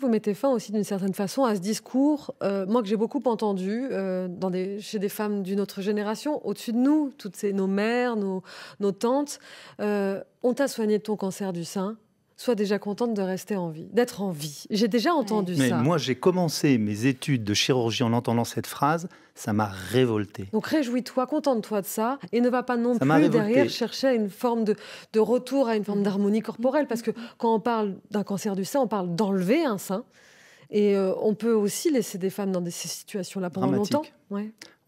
Vous mettez fin aussi d'une certaine façon à ce discours, euh, moi que j'ai beaucoup entendu euh, chez des femmes d'une autre génération, au-dessus de nous, toutes ces, nos mères, nos, tantes. ont euh, on t'a soigné de ton cancer du sein, sois déjà contente de rester en vie, d'être en vie. J'ai déjà entendu ça. moi, j'ai commencé mes études de chirurgie en entendant cette phrase. Ça m'a révolté. Donc réjouis-toi, contente-toi de ça, et ne va pas non plus derrière chercher une forme de retour à une forme d'harmonie corporelle, parce que quand on parle d'un cancer du sein, on parle d'enlever un sein. Et euh, on peut aussi laisser des femmes dans ces situations-là pendant longtemps.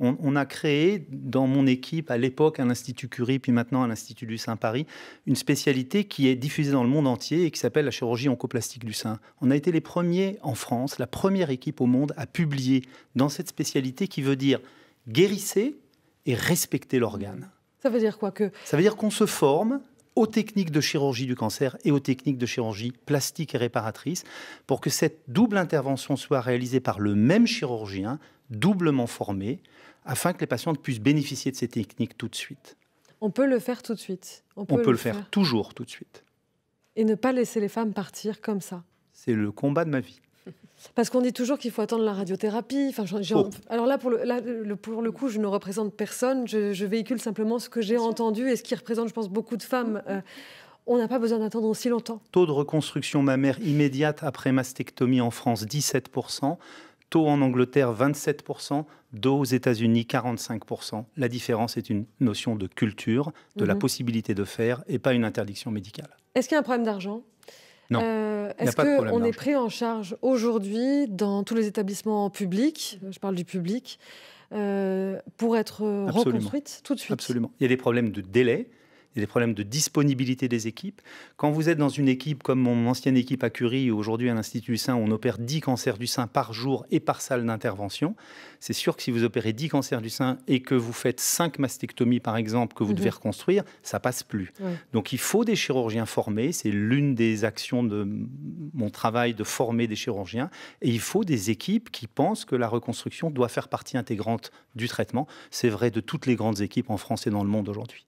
On, a créé dans mon équipe, à l'époque un institut Curie, puis maintenant à l'Institut du Sein Paris, une spécialité qui est diffusée dans le monde entier et qui s'appelle la chirurgie oncoplastique du sein. On a été les premiers en France, la première équipe au monde à publier dans cette spécialité qui veut dire guérissez et respecter l'organe. Ça veut dire quoi que Ça veut dire qu'on se forme aux techniques de chirurgie du cancer et aux techniques de chirurgie plastique et réparatrice pour que cette double intervention soit réalisée par le même chirurgien, doublement formé, afin que les patientes puissent bénéficier de ces techniques tout de suite. On peut le faire tout de suite. On peut, le, faire toujours tout de suite. Et ne pas laisser les femmes partir comme ça. C'est le combat de ma vie. Parce qu'on dit toujours qu'il faut attendre la radiothérapie. Enfin, oh. Alors là pour, le, pour le coup, je ne représente personne. Je, véhicule simplement ce que j'ai entendu et ce qui représente, je pense, beaucoup de femmes. Euh, on n'a pas besoin d'attendre aussi longtemps. Taux de reconstruction mammaire immédiate après mastectomie en France, 17%. Taux en Angleterre, 27%. Taux aux États-Unis, 45%. La différence est une notion de culture, de la mm-hmm. possibilité de faire et pas une interdiction médicale. Est-ce qu'il y a un problème d'argent euh, est-ce qu'on est pris en charge aujourd'hui dans tous les établissements publics Je parle du public. Euh, pour être reconstruite tout de suite. Absolument. Il y a des problèmes de délai. Il y a des problèmes de disponibilité des équipes. Quand vous êtes dans une équipe comme mon ancienne équipe à Curie, aujourd'hui à l'Institut du sein, on opère 10 cancers du sein par jour et par salle d'intervention. C'est sûr que si vous opérez 10 cancers du sein et que vous faites 5 mastectomies, par exemple, que vous devez mhm. reconstruire, ça passe plus. Donc il faut des chirurgiens formés. C'est l'une des actions de mon travail de former des chirurgiens. Et il faut des équipes qui pensent que la reconstruction doit faire partie intégrante du traitement. C'est vrai de toutes les grandes équipes en France et dans le monde aujourd'hui.